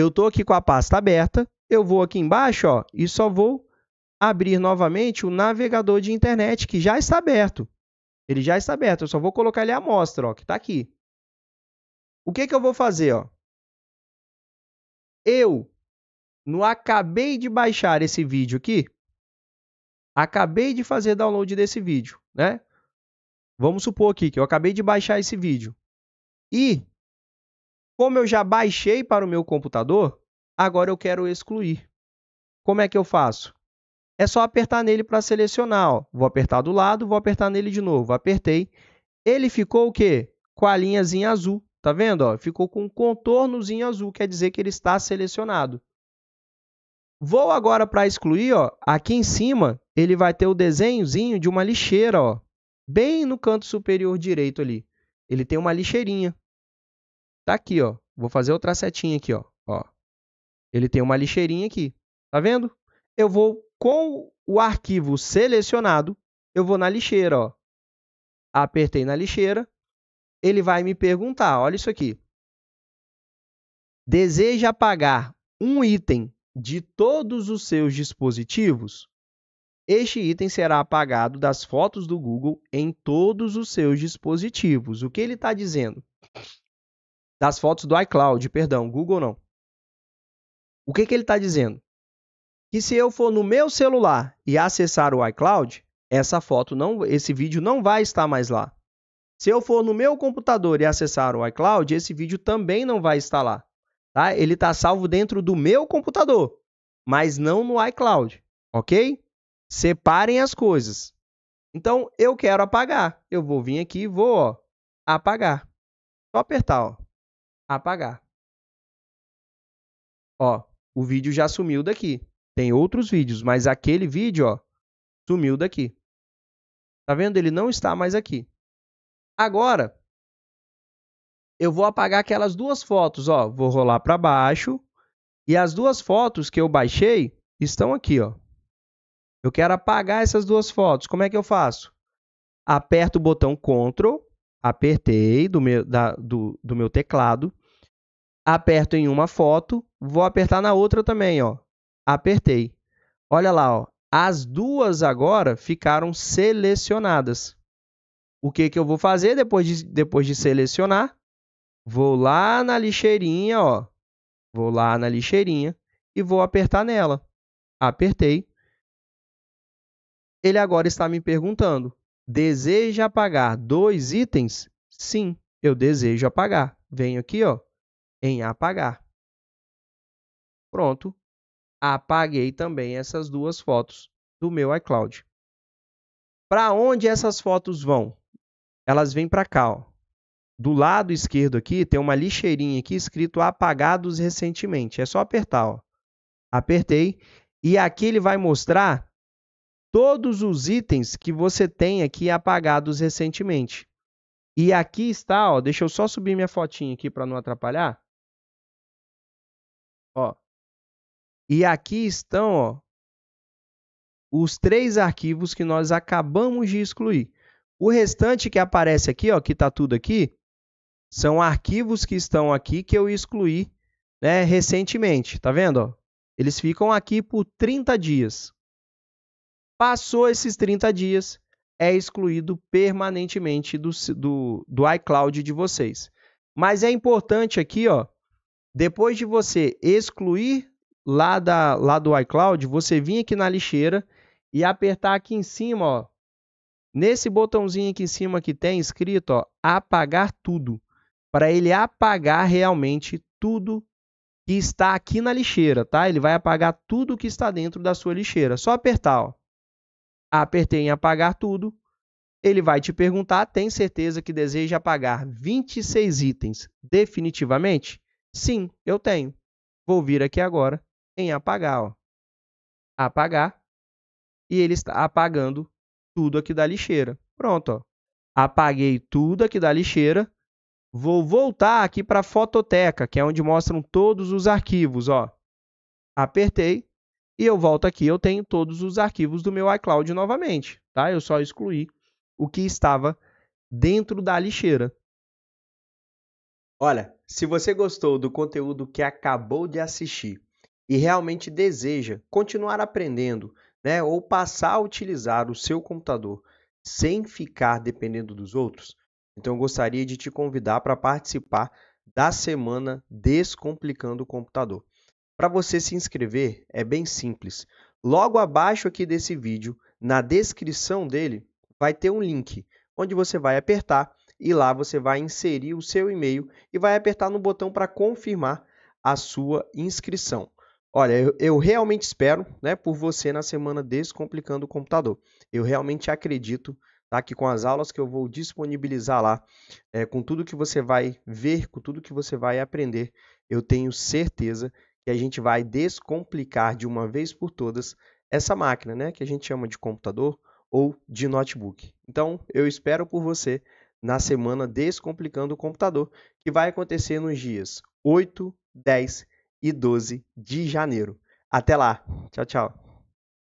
Eu estou aqui com a pasta aberta, eu vou aqui embaixo ó, e só vou abrir novamente o navegador de internet que já está aberto. Ele já está aberto, eu só vou colocar ele à mostra, ó, que está aqui. O que, que eu vou fazer? Ó? Eu no acabei de baixar esse vídeo aqui, acabei de fazer download desse vídeo, né? Vamos supor aqui que eu acabei de baixar esse vídeo. E como eu já baixei para o meu computador, agora eu quero excluir. Como é que eu faço? É só apertar nele para selecionar. Ó. Vou apertar do lado, vou apertar nele de novo. Apertei. Ele ficou o quê? Com a linhazinha azul. Tá vendo? Ó? Ficou com um contornozinho azul, quer dizer que ele está selecionado. Vou agora para excluir, ó, aqui em cima ele vai ter o desenhozinho de uma lixeira, ó, bem no canto superior direito ali. Ele tem uma lixeirinha. Tá aqui, ó. Vou fazer outra setinha aqui, ó. ó. Ele tem uma lixeirinha aqui. Tá vendo? Eu vou com o arquivo selecionado, eu vou na lixeira, ó. Apertei na lixeira. Ele vai me perguntar, olha isso aqui. Deseja apagar um item de todos os seus dispositivos? Este item será apagado das fotos do Google em todos os seus dispositivos. O que ele está dizendo? das fotos do iCloud, perdão, Google não. O que, que ele está dizendo? Que se eu for no meu celular e acessar o iCloud, essa foto não, esse vídeo não vai estar mais lá. Se eu for no meu computador e acessar o iCloud, esse vídeo também não vai estar lá. Tá? Ele está salvo dentro do meu computador, mas não no iCloud, ok? Separem as coisas. Então, eu quero apagar. Eu vou vir aqui e vou ó, apagar. Só apertar. Ó apagar. Ó, o vídeo já sumiu daqui. Tem outros vídeos, mas aquele vídeo, ó, sumiu daqui. Tá vendo? Ele não está mais aqui. Agora, eu vou apagar aquelas duas fotos, ó. Vou rolar para baixo e as duas fotos que eu baixei estão aqui, ó. Eu quero apagar essas duas fotos. Como é que eu faço? Aperto o botão Ctrl, apertei do meu, da, do, do meu teclado aperto em uma foto, vou apertar na outra também, ó. Apertei. Olha lá, ó. As duas agora ficaram selecionadas. O que, que eu vou fazer depois de, depois de selecionar? Vou lá na lixeirinha, ó. Vou lá na lixeirinha e vou apertar nela. Apertei. Ele agora está me perguntando: deseja apagar dois itens? Sim, eu desejo apagar. Venho aqui, ó em apagar. Pronto, apaguei também essas duas fotos do meu iCloud. Para onde essas fotos vão? Elas vêm para cá. Ó. Do lado esquerdo aqui tem uma lixeirinha aqui escrito apagados recentemente. É só apertar. Ó. Apertei. E aqui ele vai mostrar todos os itens que você tem aqui apagados recentemente. E aqui está, ó, deixa eu só subir minha fotinha aqui para não atrapalhar. Ó. E aqui estão, ó, os três arquivos que nós acabamos de excluir. O restante que aparece aqui, ó, que está tudo aqui, são arquivos que estão aqui que eu excluí né, recentemente. Tá vendo? Ó? Eles ficam aqui por 30 dias. Passou esses 30 dias, é excluído permanentemente do, do, do iCloud de vocês. Mas é importante aqui ó, depois de você excluir lá, da, lá do iCloud, você vir aqui na lixeira e apertar aqui em cima, ó, nesse botãozinho aqui em cima que tem escrito ó, apagar tudo, para ele apagar realmente tudo que está aqui na lixeira, tá? Ele vai apagar tudo que está dentro da sua lixeira. Só apertar, ó. Apertei em apagar tudo. Ele vai te perguntar, tem certeza que deseja apagar 26 itens definitivamente? Sim, eu tenho. Vou vir aqui agora em apagar, ó. Apagar. E ele está apagando tudo aqui da lixeira. Pronto, ó. Apaguei tudo aqui da lixeira. Vou voltar aqui para a fototeca, que é onde mostram todos os arquivos, ó. Apertei e eu volto aqui, eu tenho todos os arquivos do meu iCloud novamente, tá? Eu só excluí o que estava dentro da lixeira. Olha, se você gostou do conteúdo que acabou de assistir e realmente deseja continuar aprendendo, né, ou passar a utilizar o seu computador sem ficar dependendo dos outros, então eu gostaria de te convidar para participar da semana Descomplicando o Computador. Para você se inscrever, é bem simples. Logo abaixo aqui desse vídeo, na descrição dele, vai ter um link onde você vai apertar e lá você vai inserir o seu e-mail e vai apertar no botão para confirmar a sua inscrição. Olha, eu, eu, realmente espero né, por você na semana Descomplicando o Computador. Eu realmente acredito tá, que com as aulas que eu vou disponibilizar lá, é, com tudo que você vai ver, com tudo que você vai aprender, eu tenho certeza que a gente vai descomplicar de uma vez por todas essa máquina, né, que a gente chama de computador ou de notebook. Então, eu espero por você na semana Descomplicando o Computador, que vai acontecer nos dias 8, 10 e 12 de janeiro. Até lá. Tchau, tchau.